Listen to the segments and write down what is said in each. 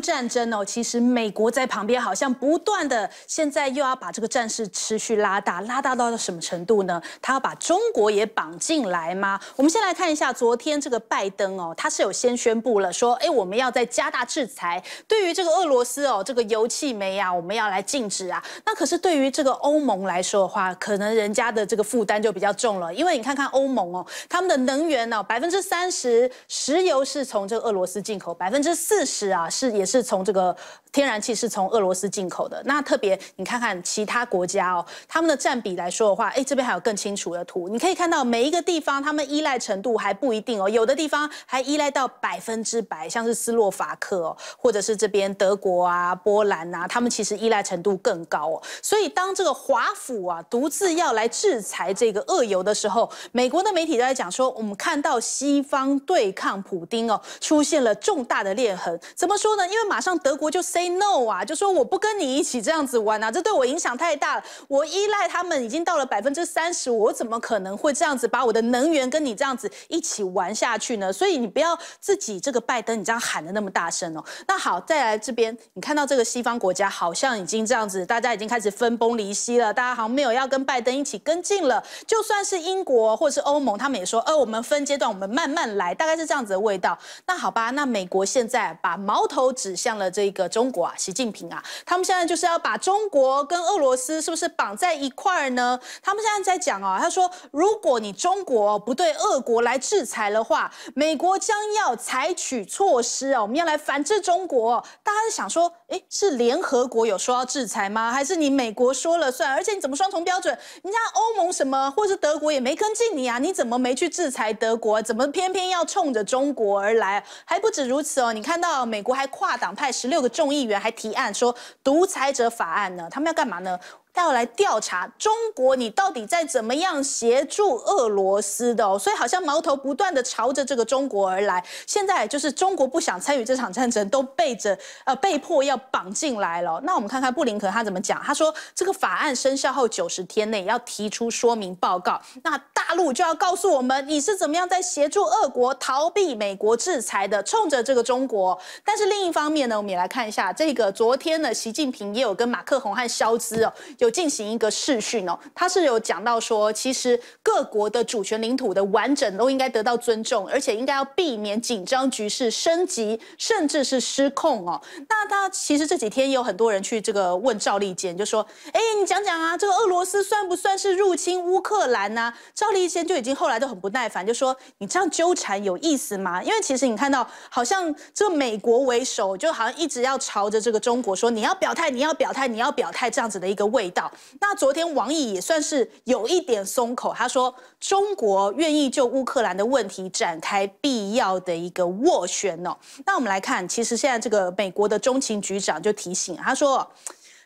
战争哦，其实美国在旁边好像不断的，现在又要把这个战事持续拉大，拉大到到什么程度呢？他要把中国也绑进来吗？我们先来看一下昨天这个拜登哦，他是有先宣布了说，哎，我们要再加大制裁，对于这个俄罗斯哦，这个油气煤啊，我们要来禁止啊。那可是对于这个欧盟来说的话，可能人家的这个负担就比较重了，因为你看看欧盟哦，他们的能源呢，百分之三十石油是从这个俄罗斯进口，百分之四十啊是也。是从这个天然气是从俄罗斯进口的，那特别你看看其他国家哦，他们的占比来说的话，哎，这边还有更清楚的图，你可以看到每一个地方他们依赖程度还不一定哦，有的地方还依赖到百分之百，像是斯洛伐克哦，或者是这边德国啊、波兰啊，他们其实依赖程度更高哦。所以当这个华府啊独自要来制裁这个俄油的时候，美国的媒体都在讲说，我们看到西方对抗普丁哦，出现了重大的裂痕，怎么说呢？因为马上德国就 say no 啊，就说我不跟你一起这样子玩啊，这对我影响太大了。我依赖他们已经到了百分之三十我怎么可能会这样子把我的能源跟你这样子一起玩下去呢？所以你不要自己这个拜登你这样喊的那么大声哦。那好，再来这边，你看到这个西方国家好像已经这样子，大家已经开始分崩离析了，大家好像没有要跟拜登一起跟进了。就算是英国或是欧盟，他们也说，呃，我们分阶段，我们慢慢来，大概是这样子的味道。那好吧，那美国现在把矛头。指向了这个中国啊，习近平啊，他们现在就是要把中国跟俄罗斯是不是绑在一块儿呢？他们现在在讲啊，他说，如果你中国不对俄国来制裁的话，美国将要采取措施啊，我们要来反制中国。大家想说。哎，是联合国有说要制裁吗？还是你美国说了算？而且你怎么双重标准？人家欧盟什么，或是德国也没跟进你啊？你怎么没去制裁德国？怎么偏偏要冲着中国而来？还不止如此哦，你看到美国还跨党派十六个众议员还提案说《独裁者法案》呢？他们要干嘛呢？要来调查中国，你到底在怎么样协助俄罗斯的哦？所以好像矛头不断的朝着这个中国而来。现在就是中国不想参与这场战争，都背着呃被迫要绑进来了。那我们看看布林肯他怎么讲？他说这个法案生效后九十天内要提出说明报告，那大陆就要告诉我们你是怎么样在协助俄国逃避美国制裁的，冲着这个中国。但是另一方面呢，我们也来看一下这个昨天呢，习近平也有跟马克宏和肖兹哦。有进行一个试训哦，他是有讲到说，其实各国的主权领土的完整都应该得到尊重，而且应该要避免紧张局势升级，甚至是失控哦。那他其实这几天也有很多人去这个问赵立坚，就说：“哎，你讲讲啊，这个俄罗斯算不算是入侵乌克兰呢？”赵立坚就已经后来都很不耐烦，就说：“你这样纠缠有意思吗？因为其实你看到，好像这美国为首，就好像一直要朝着这个中国说，你要表态，你要表态，你要表态，这样子的一个位。”那昨天王毅也算是有一点松口，他说中国愿意就乌克兰的问题展开必要的一个斡旋哦。那我们来看，其实现在这个美国的中情局长就提醒他说，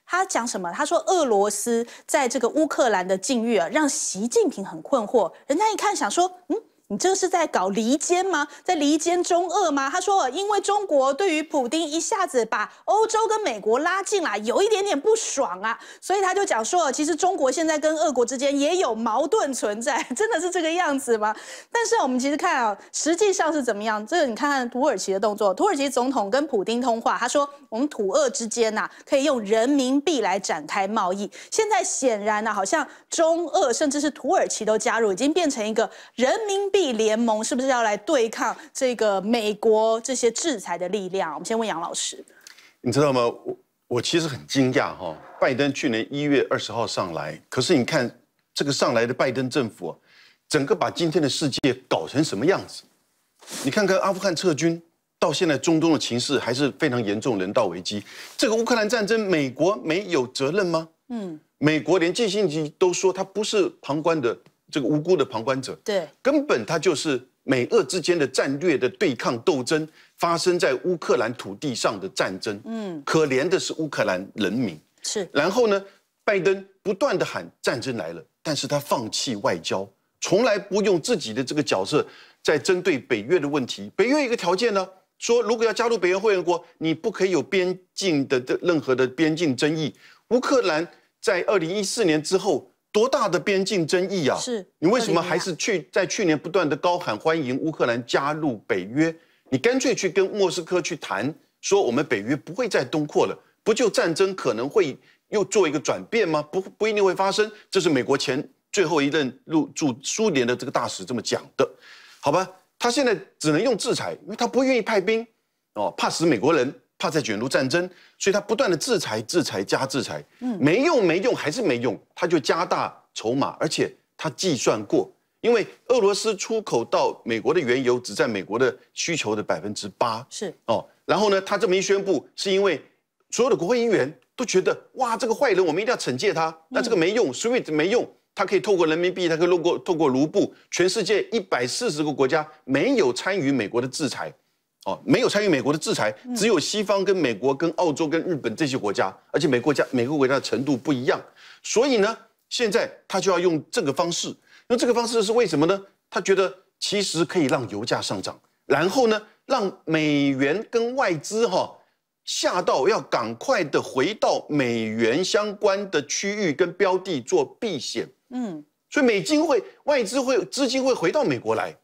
他讲什么？他说俄罗斯在这个乌克兰的境遇啊，让习近平很困惑。人家一看想说，嗯。你这是在搞离间吗？在离间中俄吗？他说，因为中国对于普丁一下子把欧洲跟美国拉进来，有一点点不爽啊，所以他就讲说，其实中国现在跟俄国之间也有矛盾存在，真的是这个样子吗？但是我们其实看啊，实际上是怎么样？这个你看看土耳其的动作，土耳其总统跟普丁通话，他说我们土俄之间呐，可以用人民币来展开贸易。现在显然呢，好像中俄甚至是土耳其都加入，已经变成一个人民币。联盟是不是要来对抗这个美国这些制裁的力量？我们先问杨老师。你知道吗？我我其实很惊讶哈，拜登去年一月二十号上来，可是你看这个上来的拜登政府，整个把今天的世界搞成什么样子？你看看阿富汗撤军，到现在中东的情势还是非常严重，人道危机。这个乌克兰战争，美国没有责任吗？嗯，美国连季新吉都说他不是旁观的。这个无辜的旁观者，对，根本他就是美俄之间的战略的对抗斗争，发生在乌克兰土地上的战争。嗯，可怜的是乌克兰人民。是。然后呢，拜登不断的喊战争来了，但是他放弃外交，从来不用自己的这个角色在针对北约的问题。北约一个条件呢，说如果要加入北约会员国，你不可以有边境的的任何的边境争议。乌克兰在二零一四年之后。多大的边境争议啊！是你为什么还是去在去年不断的高喊欢迎乌克兰加入北约？你干脆去跟莫斯科去谈，说我们北约不会再东扩了，不就战争可能会又做一个转变吗？不不一定会发生，这是美国前最后一任入驻苏联的这个大使这么讲的，好吧？他现在只能用制裁，因为他不愿意派兵，哦，怕死美国人。怕再卷入战争，所以他不断的制裁、制裁加制裁，嗯，没用、没用，还是没用，他就加大筹码，而且他计算过，因为俄罗斯出口到美国的原油只占美国的需求的百分之八，是哦。然后呢，他这么一宣布，是因为所有的国会议员都觉得，哇，这个坏人，我们一定要惩戒他，但这个没用，所以没用，他可以透过人民币，他可以透过透过卢布，全世界一百四十个国家没有参与美国的制裁。没有参与美国的制裁，只有西方跟美国、跟澳洲、跟日本这些国家，而且美国家每个国家的程度不一样，所以呢，现在他就要用这个方式。用这个方式是为什么呢？他觉得其实可以让油价上涨，然后呢，让美元跟外资哈吓到，要赶快的回到美元相关的区域跟标的做避险。嗯，所以美金会、外资会资金会回到美国来，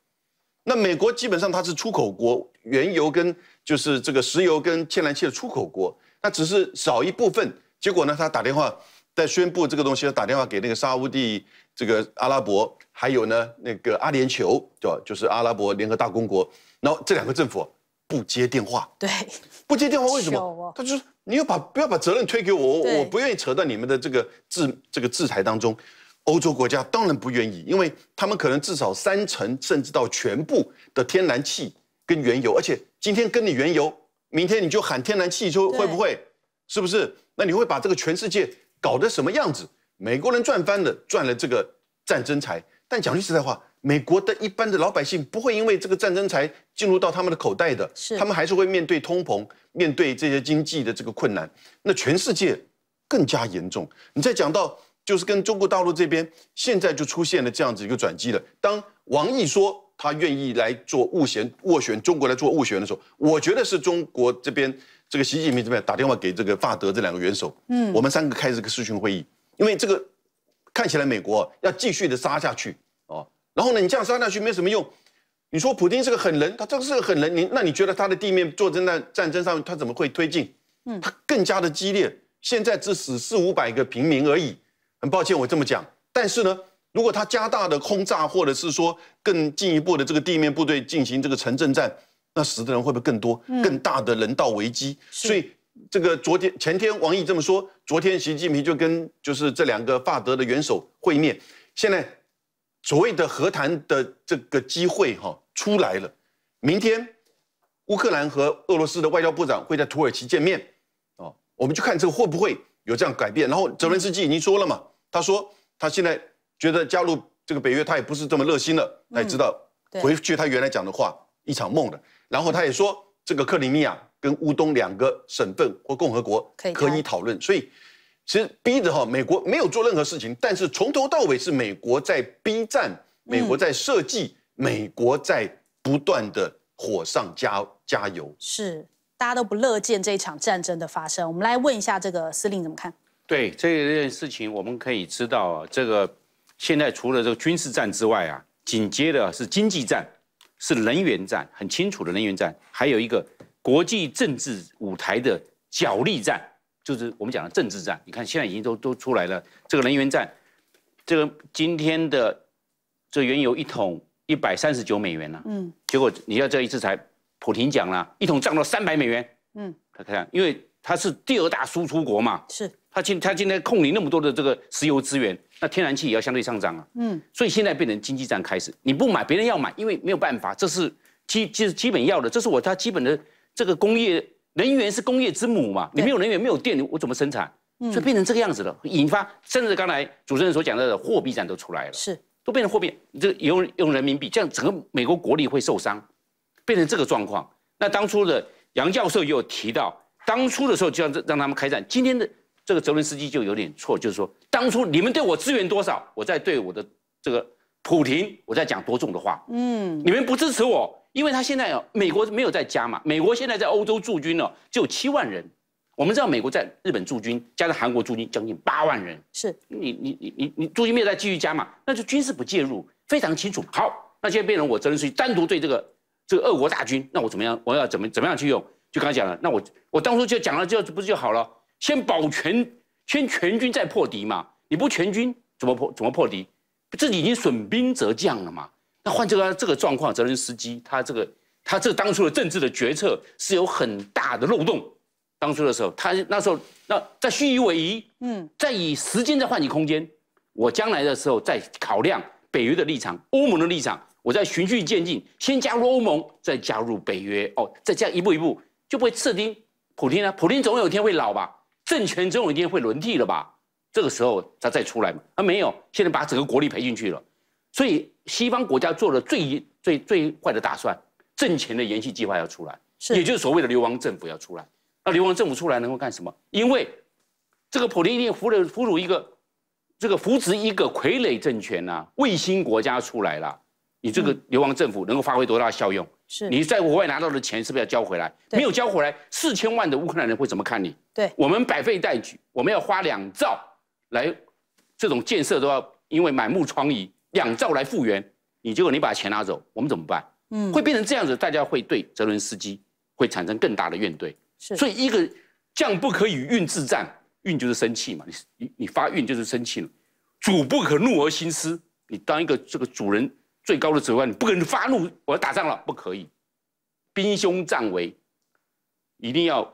那美国基本上它是出口国。原油跟就是这个石油跟天然气的出口国，那只是少一部分。结果呢，他打电话在宣布这个东西，要打电话给那个沙地、这个阿拉伯，还有呢那个阿联酋，对吧？就是阿拉伯联合大公国。后这两个政府不接电话，对，不接电话为什么？他就你又把不要把责任推给我，我不愿意扯到你们的这个制这个制裁当中。欧洲国家当然不愿意，因为他们可能至少三成甚至到全部的天然气。跟原油，而且今天跟你原油，明天你就喊天然气，说会不会？是不是？那你会把这个全世界搞得什么样子？美国人赚翻了，赚了这个战争财，但讲句实在话，美国的一般的老百姓不会因为这个战争财进入到他们的口袋的，是他们还是会面对通膨，面对这些经济的这个困难。那全世界更加严重。你再讲到，就是跟中国大陆这边，现在就出现了这样子一个转机了。当王毅说。他愿意来做斡旋，斡旋中国来做斡旋的时候，我觉得是中国这边这个习近平这边打电话给这个法德这两个元首，嗯，我们三个开这个视讯会议，因为这个看起来美国要继续的杀下去哦，然后呢，你这样杀下去没什么用，你说普京是个狠人，他这个是个狠人，你那你觉得他的地面作战战战争上他怎么会推进？嗯，他更加的激烈，现在只死四五百个平民而已，很抱歉我这么讲，但是呢。如果他加大的轰炸，或者是说更进一步的这个地面部队进行这个城镇战，那死的人会不会更多？更大的人道危机。所以这个昨天前天王毅这么说，昨天习近平就跟就是这两个法德的元首会面，现在所谓的和谈的这个机会哈出来了。明天乌克兰和俄罗斯的外交部长会在土耳其见面，哦，我们就看这个会不会有这样改变。然后泽连斯基已经说了嘛，他说他现在。觉得加入这个北约，他也不是这么热心了。他也知道回去他原来讲的话，一场梦的。然后他也说，这个克里米亚跟乌东两个省份或共和国可以讨论。所以，其实逼着哈，美国没有做任何事情，但是从头到尾是美国在逼战，美国在设计，美国在不断的火上加加油。是，大家都不乐见这一场战争的发生。我们来问一下这个司令怎么看？对这件事情，我们可以知道这个。现在除了这个军事战之外啊，紧接着是经济战，是能源战，很清楚的能源战，还有一个国际政治舞台的角力战，就是我们讲的政治战。你看现在已经都都出来了，这个能源战，这个今天的这原油一桶一百三十九美元了，嗯，结果你要这一次才，普廷讲了，一桶涨到三百美元，嗯，他看，因为。它是第二大输出国嘛？是，它今它今天控你那么多的这个石油资源，那天然气也要相对上涨啊。嗯，所以现在变成经济战开始，你不买别人要买，因为没有办法，这是基就是基本要的，这是我它基本的这个工业能源是工业之母嘛，你没有能源没有电，我怎么生产？嗯，所以变成这个样子了，引发甚至刚才主持人所讲到的货币战都出来了，是，都变成货币，这用用人民币，这样整个美国国力会受伤，变成这个状况。那当初的杨教授也有提到。当初的时候就要让让他们开战。今天的这个泽伦斯基就有点错，就是说，当初你们对我支援多少，我在对我的这个普廷，我在讲多重的话。嗯，你们不支持我，因为他现在美国没有在加嘛，美国现在在欧洲驻军了，只有七万人。我们知道美国在日本驻军，加上韩国驻军，将近八万人。是你你你你你驻军没有再继续加嘛？那就军事不介入，非常清楚。好，那现在变成我泽任斯基单独对这个这个俄国大军，那我怎么样？我要怎么怎么样去用？就刚才讲了，那我我当初就讲了，就不是就好了？先保全，先全军再破敌嘛？你不全军怎么破？怎么破敌？自己已经损兵折将了嘛？那换这个这个状况，泽连斯基他这个他这当初的政治的决策是有很大的漏洞。当初的时候，他那时候那在虚以委蛇，嗯，在以时间在换取空间。我将来的时候再考量北约的立场、欧盟的立场，我在循序渐进，先加入欧盟，再加入北约，哦，再这样一步一步。就不会刺丁普丁呢？普丁总有一天会老吧？政权总有一天会轮替了吧？这个时候他再出来嘛？他没有，现在把整个国力赔进去了。所以西方国家做了最最最坏的打算，政权的延续计划要出来，也就是所谓的流亡政府要出来。那流亡政府出来能够干什么？因为这个普丁定俘虏俘虏一个，这个扶持一个傀儡政权呐，卫星国家出来了，你这个流亡政府能够发挥多大的效用？是你在国外拿到的钱是不是要交回来？没有交回来，四千万的乌克兰人会怎么看你？对，我们百废待举，我们要花两兆来这种建设都要，因为满目疮痍，两兆来复原。你结果你把钱拿走，我们怎么办？嗯，会变成这样子，大家会对泽伦斯基会产生更大的怨怼。是，所以一个将不可以运自战，运就是生气嘛。你你你发运就是生气了。主不可怒而心思，你当一个这个主人。最高的指挥官，你不可能发怒，我要打仗了，不可以。兵凶战危，一定要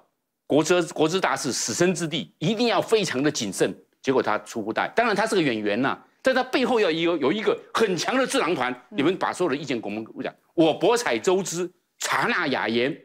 国之国之大事、死生之地，一定要非常的谨慎。结果他出不带，当然他是个演员呐，在他背后要有有一个很强的智囊团。你们把所有的意见给我们，我讲，我博采周知，察纳雅言，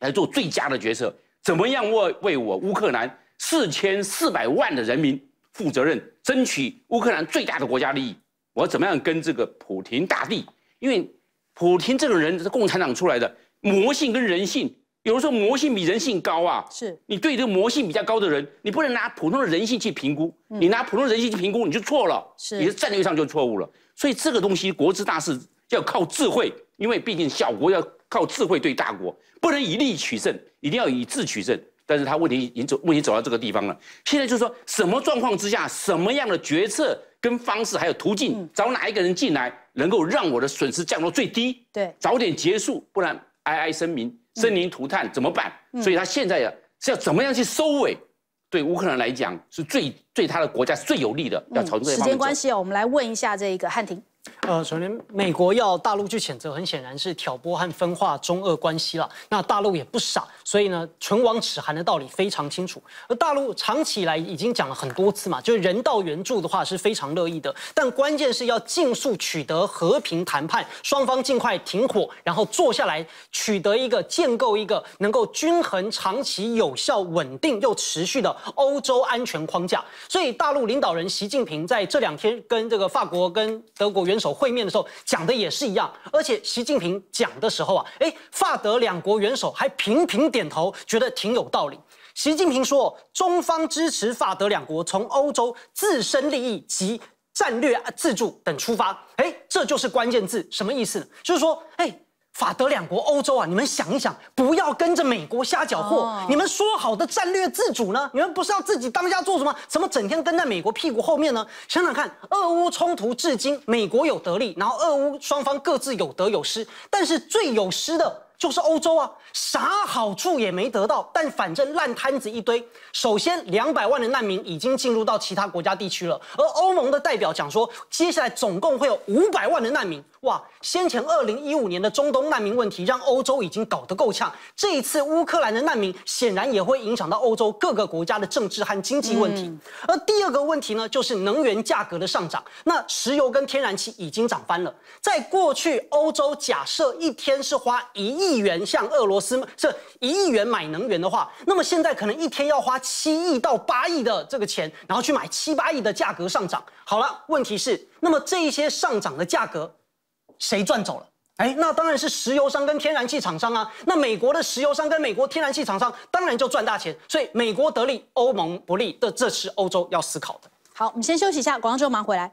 来做最佳的决策。怎么样为为我乌克兰四千四百万的人民负责任，争取乌克兰最大的国家利益？我怎么样跟这个普京大帝？因为普京这个人是共产党出来的，魔性跟人性，有的时候魔性比人性高啊。是，你对这个魔性比较高的人，你不能拿普通的人性去评估，你拿普通人性去评估你就错了，你的战略上就错误了。所以这个东西国之大事要靠智慧，因为毕竟小国要靠智慧对大国，不能以力取胜，一定要以智取胜。但是他问题已经走，问题走到这个地方了。现在就是说什么状况之下，什么样的决策？跟方式还有途径，找哪一个人进来能够让我的损失降到最低？对，早点结束，不然哀哀生民，生灵涂炭，怎么办？所以他现在是要怎么样去收尾？对乌克兰来讲，是最对他的国家是最有利的，要朝这个方时间关系我们来问一下这一个汉庭。呃，首先，美国要大陆去谴责，很显然是挑拨和分化中俄关系了。那大陆也不傻，所以呢，唇亡齿寒的道理非常清楚。而大陆长期以来已经讲了很多次嘛，就是人道援助的话是非常乐意的，但关键是要尽速取得和平谈判，双方尽快停火，然后坐下来取得一个建构一个能够均衡、长期、有效、稳定又持续的欧洲安全框架。所以，大陆领导人习近平在这两天跟这个法国、跟德国元首。会面的时候讲的也是一样，而且习近平讲的时候啊，哎，法德两国元首还频频点头，觉得挺有道理。习近平说，中方支持法德两国从欧洲自身利益及战略自助等出发，哎，这就是关键字，什么意思呢？就是说，哎。法德两国，欧洲啊，你们想一想，不要跟着美国瞎搅和。你们说好的战略自主呢？你们不是要自己当下做什么？怎么整天跟在美国屁股后面呢？想想看，俄乌冲突至今，美国有得利，然后俄乌双方各自有得有失，但是最有失的就是欧洲啊，啥好处也没得到，但反正烂摊子一堆。首先，两百万的难民已经进入到其他国家地区了，而欧盟的代表讲说，接下来总共会有五百万的难民。哇！先前二零一五年的中东难民问题让欧洲已经搞得够呛，这一次乌克兰的难民显然也会影响到欧洲各个国家的政治和经济问题。而第二个问题呢，就是能源价格的上涨。那石油跟天然气已经涨翻了。在过去，欧洲假设一天是花一亿元向俄罗斯这一亿元买能源的话，那么现在可能一天要花七亿到八亿的这个钱，然后去买七八亿的价格上涨。好了，问题是，那么这一些上涨的价格。谁赚走了？哎，那当然是石油商跟天然气厂商啊。那美国的石油商跟美国天然气厂商当然就赚大钱，所以美国得利，欧盟不利这这是欧洲要思考的。好，我们先休息一下，广告之后马上回来。